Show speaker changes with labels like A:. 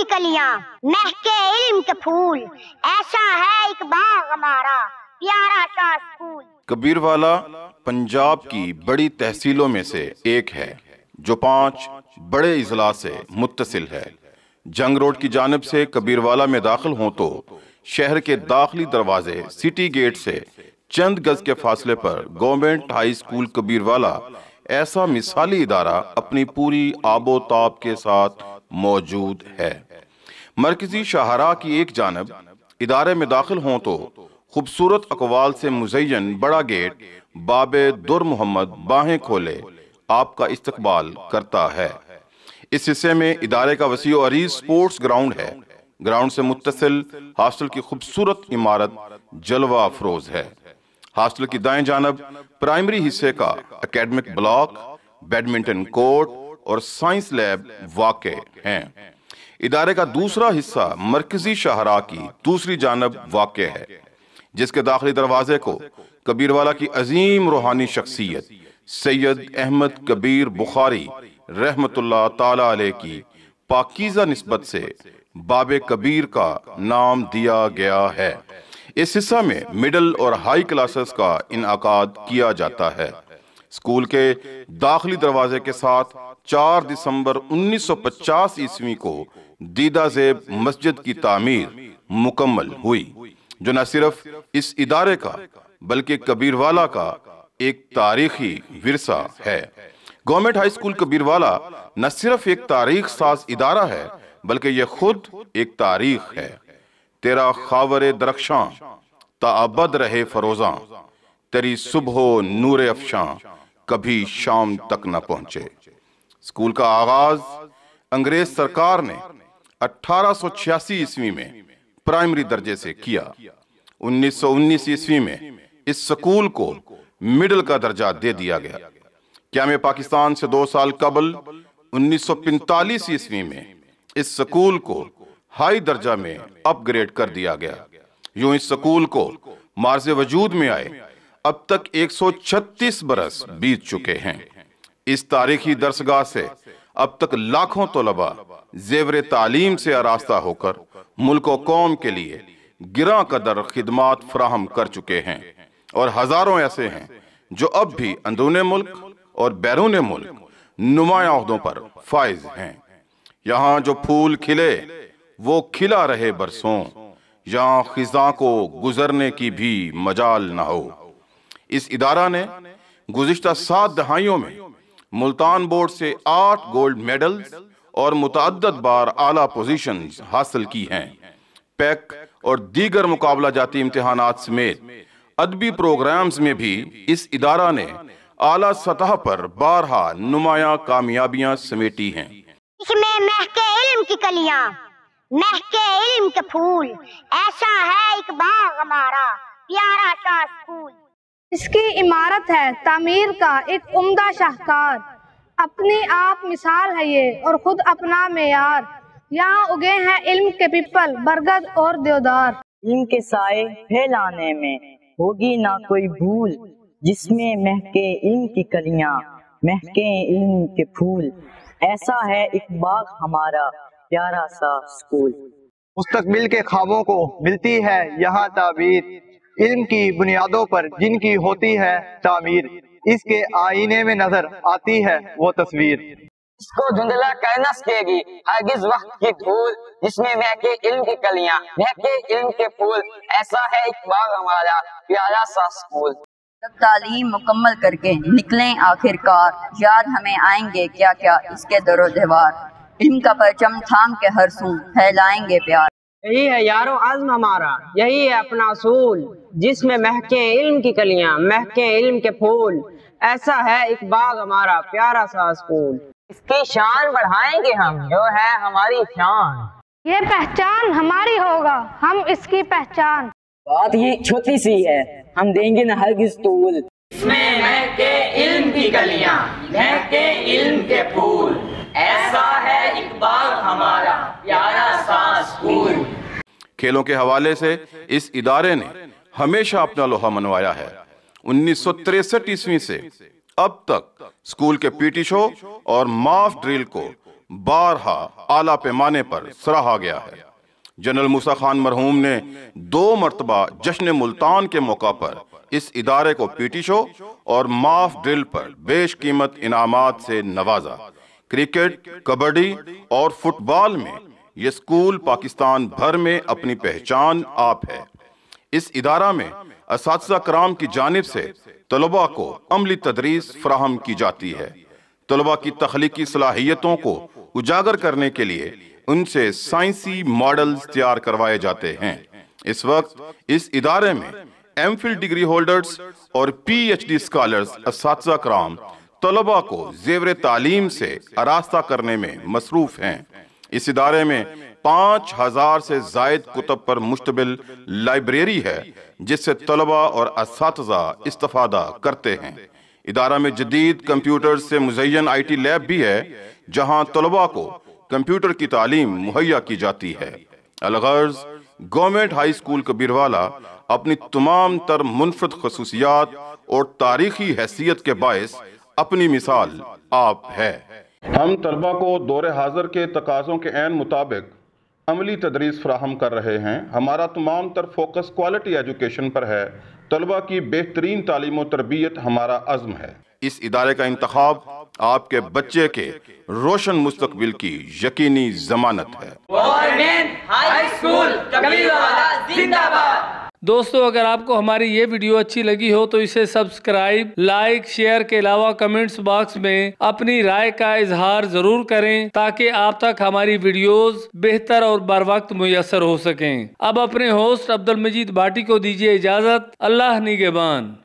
A: की कलिया महके इल्म के फूल ऐसा है एक बाग हमारा प्यारा सा स्कूल कबीरवाला पंजाब की बड़ी तहसीलों में से एक है जो पांच बड़े इजला से मुतसिल है जंग रोड की जानब से कबीरवाला में दाखिल हों तो शहर के दाखिली दरवाजे सिटी गेट से चंद गज के फासले पर गवर्नमेंट हाई स्कूल कबीरवाला ऐसा मिसाली इदारा अपनी पूरी आबोताब के साथ मौजूद है मरकजी शाहरा की एक जानब इदारे में दाखिल हों तो खूबसूरत अकवाल से मुजयन बड़ा गेट बाब दुर मोहम्मद बाहें खोले आपका इस्तकबाल करता है इस हिस्से में इदारे का वसी अरीज स्पोर्ट्स ग्राउंड है ग्राउंड से मुतसिल हॉस्टल की खूबसूरत इमारत जलवा अफरोज है हॉस्टल की दाएं जानब प्राइमरी हिस्से का अकेडमिक ब्लॉक बैडमिंटन कोर्ट और साइंस लैब वाक़ हैं इदारे का दूसरा हिस्सा मरकजी शाहरा की दूसरी जानब वाक़ है जिसके दाखिली दरवाजे को कबीरवाला की अजीम रूहानी शख्सियत सैयद अहमद कबीर बुखारी रहमत की पाकिजा नस्बत से बाब कबीर का नाम दिया गया है इस हिस्सा में मिडल और हाई क्लासेस का इनका किया जाता है स्कूल के दाखिली दरवाजे के साथ 4 दिसंबर 1950 ईस्वी को दीदा जेब मस्जिद की तामीर मुकम्मल हुई जो न सिर्फ इस इदारे का बल्कि कबीरवाला का एक तारीखी विरसा है गवर्नमेंट हाई स्कूल कबीरवाला न सिर्फ एक तारीख साज इदारा है बल्कि यह खुद एक तारीख है तेरा खावर दरख्शां ताबद रहे फरोजा तेरी सुबह नूर अफशां कभी शाम तक न पहुंचे स्कूल का आगाज अंग्रेज सरकार ने अठारह ईस्वी में प्राइमरी दर्जे से किया 1919 ईस्वी में इस स्कूल को मिडिल का दर्जा दे दिया गया क्या मैं पाकिस्तान से दो साल कबल 1945 ईस्वी में इस स्कूल को हाई दर्जा में अपग्रेड कर दिया गया यूं इस स्कूल को मार्ज वजूद में आए अब तक 136 बरस बीत चुके हैं इस तारीखी दरसगाह से अब तक लाखों तलबा जेवर तालीम से आरास्ता होकर मुल्क कौम के लिए गिरा कदर खदमात फ्राहम कर चुके हैं और हज़ारों ऐसे हैं जो अब भी अंदरून मुल्क और बैरून मुल्क नुमाया पर फायज हैं यहाँ जो फूल खिले वो खिला रहे बरसों यहाँ खिजा को गुजरने की भी मजाल ना हो इस इदारा ने गुज्त सात दहाइयों में मुल्तान बोर्ड से आठ गोल्ड मेडल्स और मुतद बार आला पोजीशन हासिल की हैं पैक और दीगर मुकाबला जाती इम्तहान समेत अदबी प्रोग्राम्स में भी इस इदारा ने आला सतह पर बारहा नुमाया कामयाबियां समेटी हैं इसमें महके इल्म की कलियां महके इल्म के फूल ऐसा है एक बाग हमारा प्यारा सा स्कूल इसकी इमारत है तामीर का एक उम्दा शाहकार अपनी आप मिसाल है ये और खुद अपना मैार यहाँ उगे हैं इल्म के पिपल बरगद और देवदार इल्म के साय फैलाने में होगी ना कोई भूल जिसमें महके इल्म की कलियां महके इल्म के फूल ऐसा है एक बाग हमारा प्यारा सा स्कूल मुस्तकबिल के ख्वाबों को मिलती है यहाँ ताबीर इल्म की बुनियादों पर जिनकी होती है तामीर इसके आईने में नजर आती है वो तस्वीर इसको धुंधला कर न सकेगी हरगिज वक्त की धूल जिसमें महके इल्म की कलियां महके इल्म के फूल ऐसा है इकबाल हमारा प्यारा सा स्कूल जब तालीम मुकम्मल करके निकले आखिरकार याद हमें आएंगे क्या क्या इसके दरो दीवार का परचम थाम के हर सू फैलाएंगे प्यार यही है यारो आजम हमारा यही है अपना असूल जिसमें महके इल्म की कलियां महके इल्म के फूल ऐसा है एक बाग हमारा प्यारा सा स्कूल इसकी शान बढ़ाएंगे हम जो है हमारी शान ये पहचान हमारी होगा हम इसकी पहचान बात ये छोटी सी है हम देंगे न हर तूल इसमें महके इल्म की कलियां महके इल्म के फूल ऐसा है खेलों के हवाले से इस इदारे ने हमेशा अपना लोहा मनवाया है उन्नीस सौ तिरसठ ईस्वी से अब तक स्कूल के पीटी शो और माफ ड्रिल को बारहा आला पैमाने पर सराहा गया है जनरल मूसा खान मरहूम ने दो मरतबा जश्न मुल्तान के मौका पर इस इदारे को पीटी शो और माफ ड्रिल पर बेश कीमत इनाम से नवाजा क्रिकेट कबड्डी और फुटबॉल में ये स्कूल पाकिस्तान भर में अपनी पहचान आप है इस इदारा में इस कराम की जानब से तलबा को अमली तदरीस फ्राहम की जाती है तलबा की तख्लीकी सलाहियतों को उजागर करने के लिए उनसे साइंसी मॉडल्स तैयार करवाए जाते हैं इस वक्त इस इदारे में एम फिल डिग्री होल्डर्स और पी एच डी स्कॉलर्स इस कराम तलबा को जेवर तालीम से आरास्ता करने में मसरूफ़ हैं इस इदारे में पाँच हज़ार से जायद कुतब पर मुश्तबिल लाइब्रेरी है जिससे तलबा और इस इस्तफादा करते हैं इदारा में जदीद कंप्यूटर से मुजैन आई टी लैब भी है जहाँ तलबा को कंप्यूटर की तालीम मुहैया की जाती है अलगर्ज गवर्नमेंट हाई स्कूल कबीरवाला अपनी तमाम तर मुनफरद खसूसियात और तारीखी हैसियत के बायस अपनी मिसाल आप है हम तलबा को दौर हाजिर के तकाज़ों के आन मुताबिक अमली तदरीस फ्राहम कर रहे हैं हमारा तमाम तर फोकस क्वालिटी एजुकेशन पर है तलबा की बेहतरीन तालीम तरबियत हमारा अज़म है इस इदारे का इंतखब आपके बच्चे के रोशन मुस्तबिल की यकीनी जमानत है दोस्तों अगर आपको हमारी ये वीडियो अच्छी लगी हो तो इसे सब्सक्राइब लाइक शेयर के अलावा कमेंट्स बॉक्स में अपनी राय का इजहार जरूर करें ताकि आप तक हमारी वीडियोस बेहतर और बर वक्त मुयसर हो सकें अब अपने होस्ट अब्दुल मजीद भाटी को दीजिए इजाज़त अल्लाह निगेबान